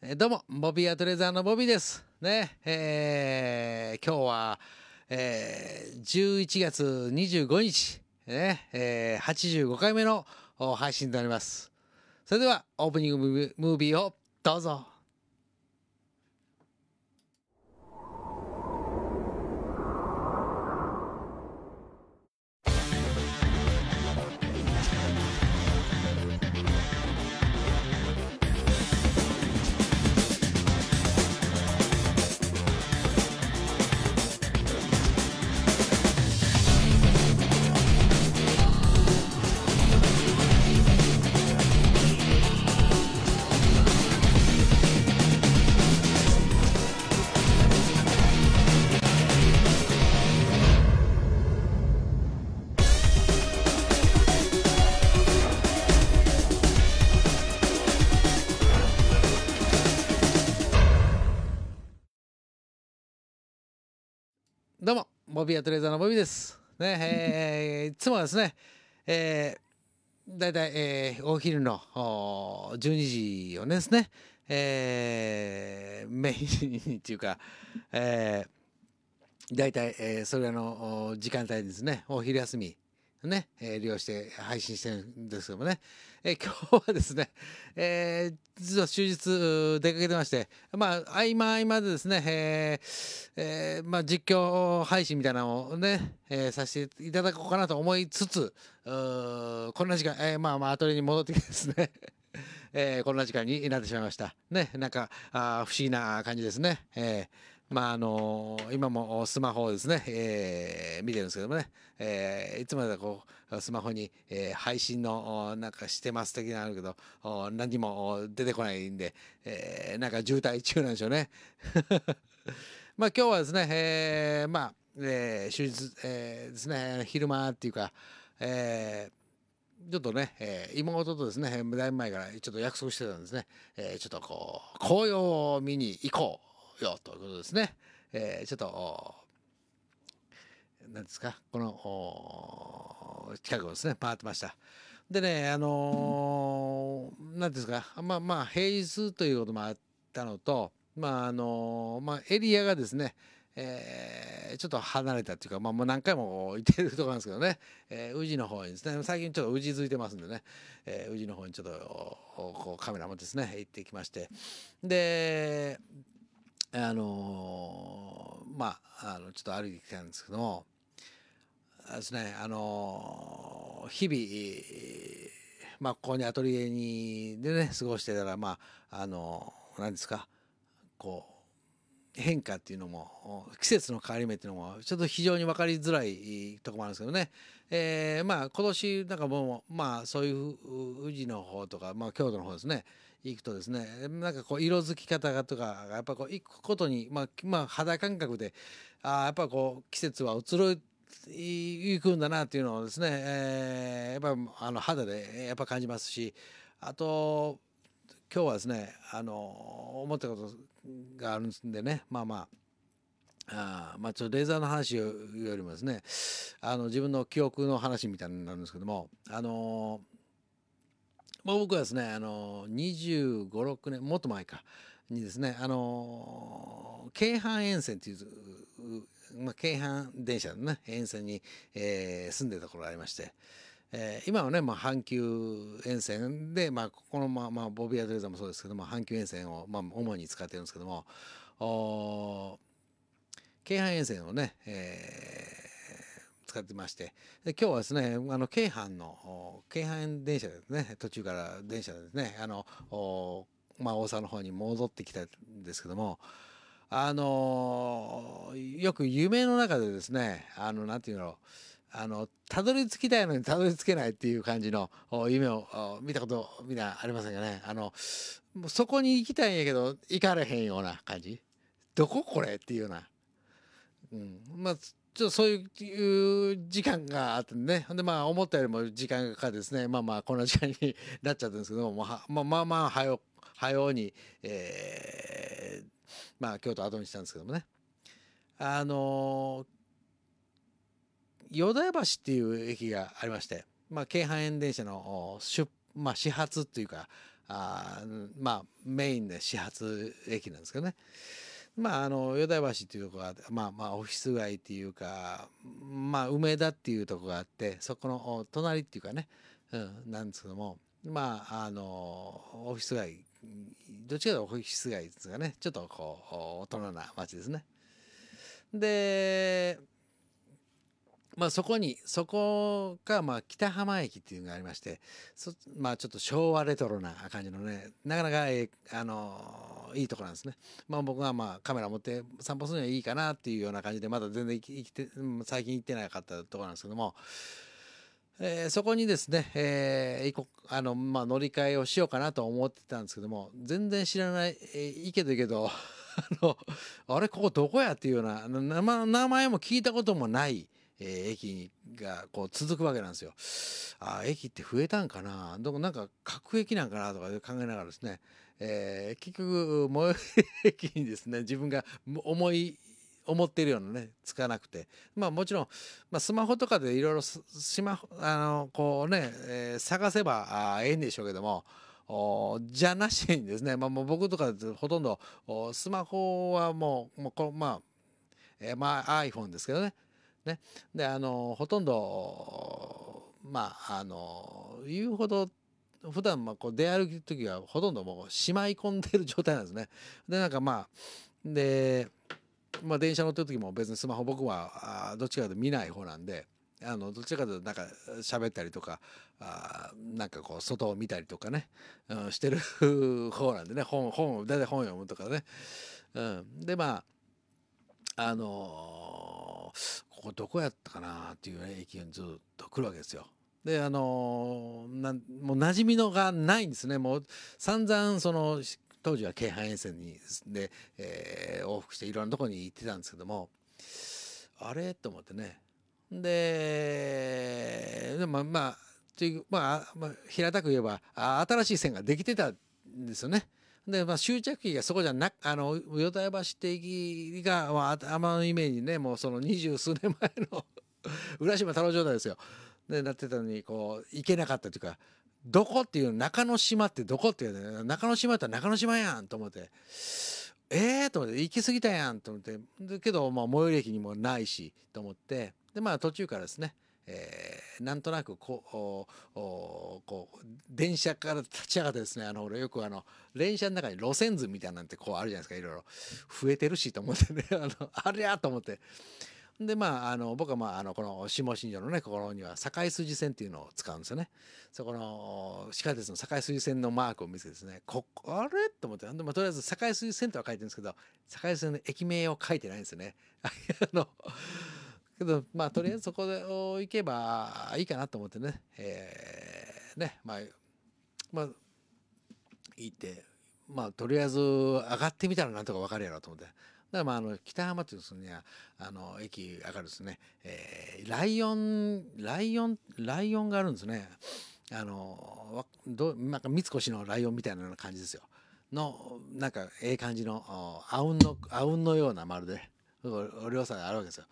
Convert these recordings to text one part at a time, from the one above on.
えどうも、ボビーアトレザーのボビーです。ね、えー、今日は、えー、11月25日、ね、えー、85回目の配信となります。それでは、オープニングムービーをどうぞ。どうも、ボビーアトレーザーのボビーです。ね、えー、いつもですね、えー、だいたい、えー、お昼のお12時をですね、えー、メインっていうか、えー、大体、えー、それらの時間帯ですね、お昼休みね、えー、利用して配信してるんですけどもね、えー、今日はですね、えー、実は終日出かけてまして、まあ、合間合間でですね、えーえーまあ、実況配信みたいなのをね、えー、させていただこうかなと思いつつ、こんな時間、えー、まあまあ、アトリエに戻ってきてですね、えー、こんな時間になってしまいました。ね、なんか、あ不思議な感じですね。えーまああの今もスマホをですね、えー、見てるんですけどもね、えー、いつまでこうスマホに、えー、配信のなんかしてます的なのあるけど何も出てこないんで、えー、なんか渋滞中なんでしょうね。まあ今日はですね、えー、まあ、えー、終日、えー、ですね昼間っていうか、えー、ちょっとね、えー、妹とですね、だいぶ前からちょっと約束してたんですね、えー、ちょっとこう、紅葉を見に行こうよということですね。えー、ちょっと、何ですか、この、近くをですね、回ってました。でね、あのー、何ですか、まあまあ、平日ということもあったのと、まああのー、まあ、エリアがですね、えー、ちょっと離れたっていうか、まあ、もう何回も行ってるとこなんですけどね、えー、宇治の方にですね最近ちょっと宇治続いてますんでね、えー、宇治の方にちょっとこうカメラもですね行ってきましてであのまああのちょっと歩いてきたんですけどもですねあの日々まあここにアトリエにでね過ごしてたらまああの何ですかこう変化っていうのも季節の変わり目っていうのもちょっと非常に分かりづらいとこもあるんですけどね、えまあ今年なんかもうまあそういう宇治の方とか、まあ、京都の方ですね行くとですねなんかこう色づき方がとかやっぱこう行くことに、まあ、まあ肌感覚であやっぱこう季節は移ろい行くんだなっていうのをですね、えー、やっぱあの肌でやっぱ感じますしあと今日はですねあの思ったことがあるんでねまあまああまあちょっとレーザーの話よりもですねあの自分の記憶の話みたいになるんですけどもあのまあ、僕はですねあの2 5 6年もっと前かにですねあの京阪沿線という、まあ、京阪電車のね沿線に、えー、住んでた頃ありまして。えー、今はね、まあ、阪急沿線で、まあ、ここの、まあまあ、ボビアドレザーもそうですけども阪急沿線を、まあ、主に使ってるんですけども京阪沿線をね、えーってまして今日はですねあの京阪の京阪電車ですね途中から電車ですねあのまあ、大阪の方に戻ってきたんですけどもあのよく夢の中でですねあのなんていうのあのたどり着きたいのにたどり着けないっていう感じの夢を見たことみんなありませんかねあのそこに行きたいんやけど行かれへんような感じどここれっていうような、うん、まあちょっとそういう時間があってね。ほんでまあ思ったよりも時間がですね、まあまあこんな時間になっちゃったんですけども、まあまあまあ、はよ、はように、えー、まあ京都後にしたんですけどもね。あのー、台橋っていう駅がありまして、まあ京阪園電車の出、まあ始発っていうか、あまあメインで始発駅なんですけどね。まあ、あの与橋っていうとこが、まあ、まあオフィス街っていうか、まあ、梅田っていうとこがあってそこの隣っていうかね、うん、なんですけどもまああのオフィス街どっちかというとオフィス街ですがねちょっとこう大人な街ですね。でまあ、そこにそこがまあ北浜駅っていうのがありましてそ、まあ、ちょっと昭和レトロな感じのねなかなか、えー、あのー、いいとこなんですね、まあ、僕がまあカメラ持って散歩するにはいいかなっていうような感じでまだ全然生きて最近行ってなかったところなんですけども。えー、そこにですね、えーあのまあ、乗り換えをしようかなと思ってたんですけども全然知らない、えー、いけどいけど あのあれここどこやっていうような名前も聞いたこともないえー、駅がこう続くわけなんですよ。あ駅って増えたんかなどこなんか各駅なんかなとか考えながらですね、えー、結局最寄り駅にですね自分が思い思ってるようなねつかなくてまあもちろん、まあ、スマホとかでいろいろスマホあのこうね、えー、探せばあええんでしょうけどもじゃなしにですね、まあ、もう僕とかほとんどスマホはもうもうこ、まあえー、まあ iPhone ですけどねね。であのほとんどまああの言うほど普段まあこう出歩く時はほとんどもうしまい込んでる状態なんですね。でなんかまあで、まあ、電車乗ってる時も別にスマホ僕はどっちかというと見ない方なんで。あのどちらかというとなんか喋ったりとかあなんかこう外を見たりとかね、うん、してる方なんでね本本大体本読むとかね、うん、でまああのー、ここどこやったかなっていうね駅にずっと来るわけですよ。であのー、なもう馴染みのがないんですねもう散々その当時は京阪沿線にで、えー、往復していろんなとこに行ってたんですけどもあれと思ってねででまあまあ、まあ、まあ、平たく言えばあ新しい線ができてたんですよね。で、まあ、終着期がそこじゃなく、あの、与田橋駅が、まあ、頭のイメージね、もうその二十数年前の 浦島太郎状態ですよ。で、なってたのに、こう、行けなかったというか、どこっていう、中之島ってどこっていう、ね、中之島って中之島やんと思って、ええー、と思って、行き過ぎたやんと思って、けど、まあ、最寄り駅にもないし、と思って、で、まあ、途中からですね、えー、なんとなくこうこう電車から 立ち上がってですねあの俺よくあの電車の中に路線図みたいなんてこうあるじゃないですかいろいろ増えてるしと思ってね あのあれやと思って。でまあ、あの僕は、まあ、あのこの下新庄のね心には堺筋線っていうのを使うんですよね。そこの地下鉄の堺筋線のマークを見せてですねこあれと思ってでもとりあえず堺筋線とは書いてるんですけど堺筋線の駅名を書いてないんですよね。あのけど、まあ、とりあえずそこを行けばいいかなと思ってね、えー、ね、まあ、まあ、行って、まあ、とりあえず上がってみたらなんとか分かるやろうと思って。だからまあ、あの、北浜っていうのすね、あの、駅上がるですね、えー、ライオン、ライオン、ライオンがあるんですね。あの、どなんか三越のライオンみたいな感じですよ。の、なんか、ええ感じの、あうんの、あうんのような、まるで。両さあるわけですよ。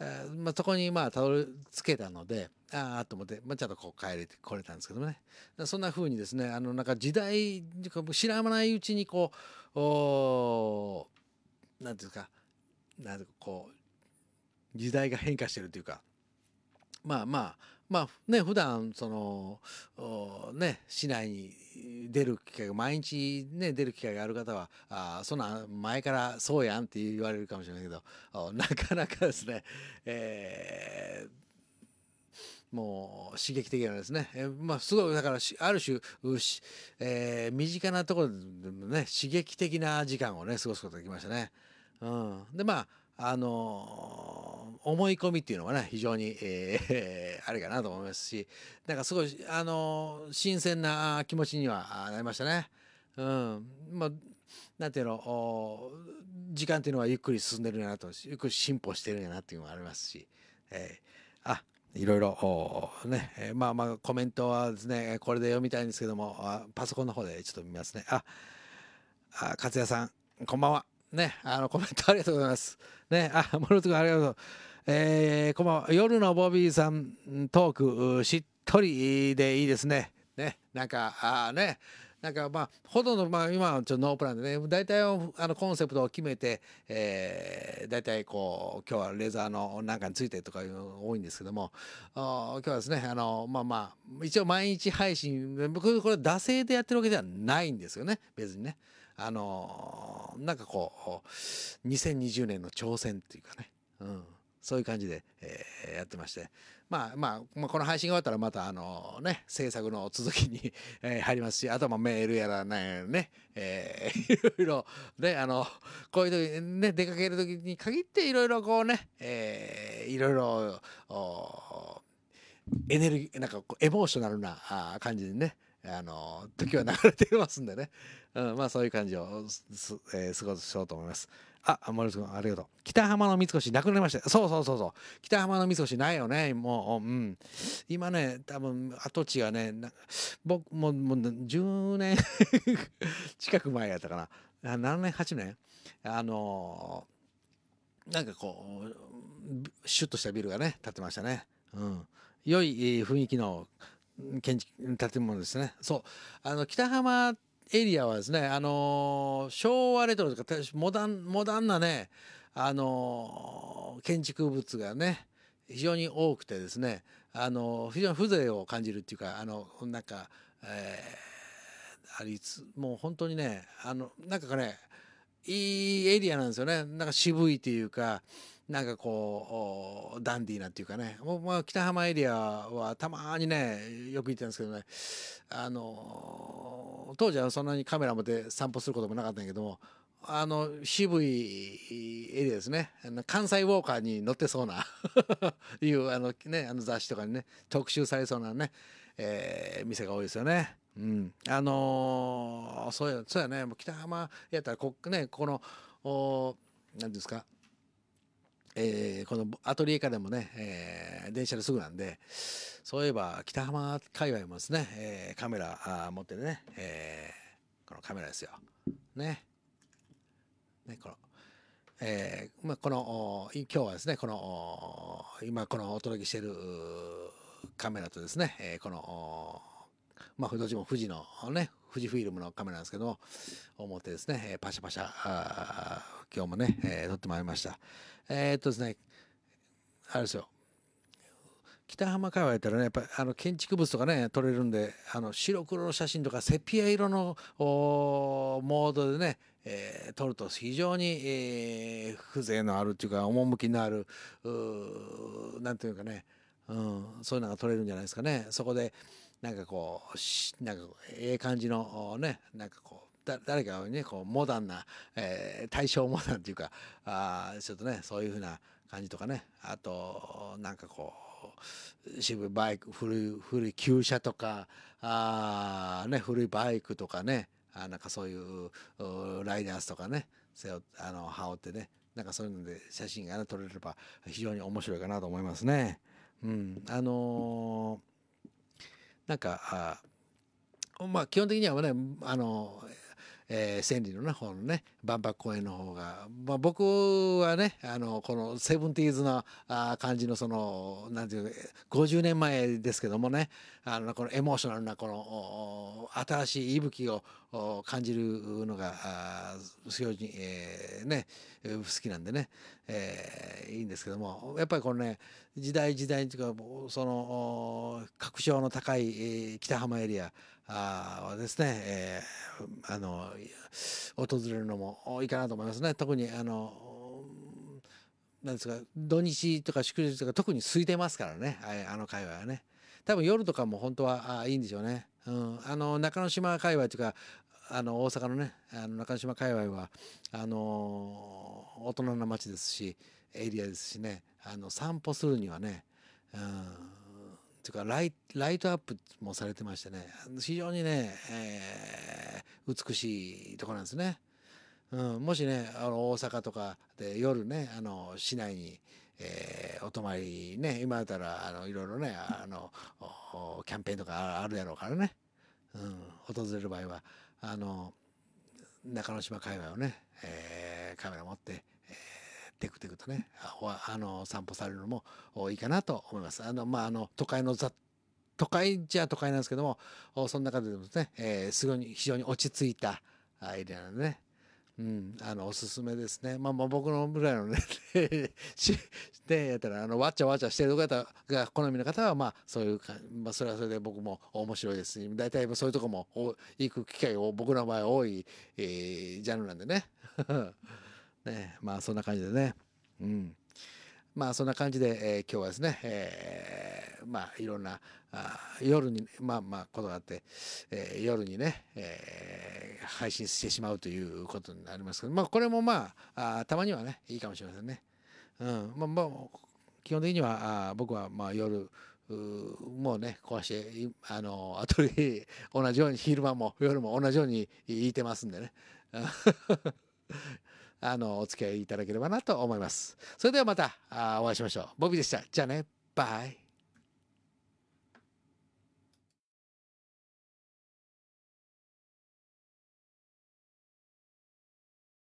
えー、まあ、そこにまあたどり着けたのでああと思って、まあ、ちゃんとこう帰れてこれたんですけどもねそんな風にですねあのなんか時代知らないうちにこうおなんていうかなんてうかこう時代が変化してるというかまあまあまあね普段そのね市内に出る機会が毎日ね出る機会がある方はあそんな前からそうやんって言われるかもしれないけどなかなかですね、えーもう刺激的なですね、えー、まあ、すごいだからある種、えー、身近なところでね刺激的な時間をね過ごすことができましたね。うん、でまああの思い込みっていうのはね非常に、えー、あれかなと思いますしなんかすごい、あの新鮮な気持ちにはなりましたね。うん、まあなんていうの時間っていうのはゆっくり進んでるなとゆっくり進歩してるんやなっていうのもありますし、えー、あいろいろね、えー、まあまあコメントはですねこれで読みたいんですけどもパソコンの方でちょっと見ますねああ勝也さんこんばんは。ね、あの、コメントありがとうございます。ね、あ、諸ご君ありがとう。えー、こんばんは。夜のボビーさんトーク、しっとりでいいですね。ね、なんか、あね、なんかまあほとんどまあ今はちょっとノープランでね大体あのコンセプトを決めて、えー、大体こう今日はレザーのなんかについてとかいうの多いんですけども今日はですねあのまあまあ一応毎日配信僕これ惰性でやってるわけではないんですよね別にね。あのー、なんかこう、2020年の挑戦っていうかね、うん、そういう感じで、えー、やってまして、まあ、まあ、まあ、この配信が終わったらまた、あのね、制作の続きに、入りますし、あとはメールやらね、えー、いろいろ、ね、あの、こういう時、ね、出かける時に限っていろいろこうね、えー、いろいろ、おエネルギー、なんかエモーショナルな感じでね、あの、時は流れてますんでね。うん、まあそういう感じをす、えー、過ごしようと思います。あ、森君、ありがとう。北浜の三越なくなりました。そうそうそうそう。北浜の三越ないよね。もう、うん。今ね、多分跡地がね、僕、もう、もう10年 近く前やったかな。7年、8年。あのー、なんかこう、シュッとしたビルがね、建ってましたね。うん。良い雰囲気の建築、建物ですね。そう。あの、北浜ってエリアはですね、あのー、昭和レトロとかモダンモダンなね、あのー、建築物がね非常に多くてですね、あのー、非常に風情を感じるっていうかあのなんか、えー、ありつもう本当にねあのなんかねいいエリアなんですよねなんか渋いというかなんかこうダンディーなっていうかねもう、まあ、北浜エリアはたまにねよく行ってたんですけどねあの当時はそんなにカメラ持って散歩することもなかったんやけどもあの渋いエリアですね関西ウォーカーに乗ってそうな いうあの、ね、あの雑誌とかにね特集されそうなね、えー、店が多いですよね。うん、あのー、そうやそうやねもう北浜やったらこ,、ね、このおなんですかえー、このアトリエからもね、えー、電車ですぐなんでそういえば北浜界隈もですね、えー、カメラあ持ってね、えー、このカメラですよ。ね。ねこのえーまあ、この今日はですねこの今このお届けしているカメラとですね、えー、このまあ、富士も富士のね富士フィルムのカメラなんですけども、表ですね、えパシャパシャ、今日もね、えー、撮ってまいりました。えー、っとですね、あれですよ、北浜界隈やったらねやっぱあの建築物とかね撮れるんであの白黒の写真とかセピア色のモードでね、えー、撮ると非常に、えー、風情のあるっていうか趣のある何ていうかね、うん、そういうのが撮れるんじゃないですかね。そこでなんかこうなんかええ感じのねなんかこう誰かねこうモダンな、えー、大正モダンっていうかあちょっとねそういうふうな感じとかねあとなんかこう渋いバイク古い古い旧車とかあ、ね、古いバイクとかねあなんかそういうライダースとかね背負あの羽織ってねなんかそういうので写真が、ね、撮れれば非常に面白いかなと思いますね。うん、あのーなんかあまあ基本的にはねあのえー、千里のね方のね万博公園の方が、まあ、僕はねあのこのセブンティーズなあ感じのそのなんていう50年前ですけどもねあのこのエモーショナルなこの新しい息吹を感じるのが非常に、えー、ね好きなんでね、えー、いいんですけどもやっぱりこのね時代時代というかその格調の高い北浜エリアあですね、えー、あの訪れるのも多いかなと思いますね特にあのなんですか土日とか祝日とか特に空いてますからねあの界隈はね多分夜とかも本当はあいいんでしょうね、うん、あの中之島界隈とかあの大阪のねあの中之島界隈はあの大人な街ですしエリアですしねあの散歩するにはね、うんていうかライライトアップもされてましてね非常にね、えー、美しいとこなんですね。うん、もしねあの大阪とかで夜ねあの市内に、えー、お泊まりね今だったらあのいろいろねあのキャンペーンとかあるやろうからね、うん、訪れる場合はあの中之島界隈をね、えー、カメラ持ってテクテクとねあの散歩されるのもいいかなと思います。あのまあ、あの都会の都会じゃ都会なんですけどもその中でもですね、えー、すごい非常に落ち着いたアイデアなんでねうん、あのおすすめですね。まあ、まあ、僕のぐらいのねで やったらあのわちゃわちゃしてる方が好みの方はまあそういうか、まあ、それはそれで僕も面白いですし大体そういうとこも行く機会を僕の場合多い、えー、ジャンルなんでね。ね、まあそんな感じでね。うん。まあそんな感じで、えー、今日はですね、えー、まあいろんなあ夜にまあまあことがあって、えー、夜にね、えー、配信してしまうということになりますけど、まあこれもまああたまにはねいいかもしれませんね。うん、まあまあ基本的にはあ僕はまあ夜もうね壊してあのアトリエ同じように昼間も夜も同じように言いてますんでね。あのお付き合いいただければなと思いますそれではまたあお会いしましょうボビーでしたじゃあねバイ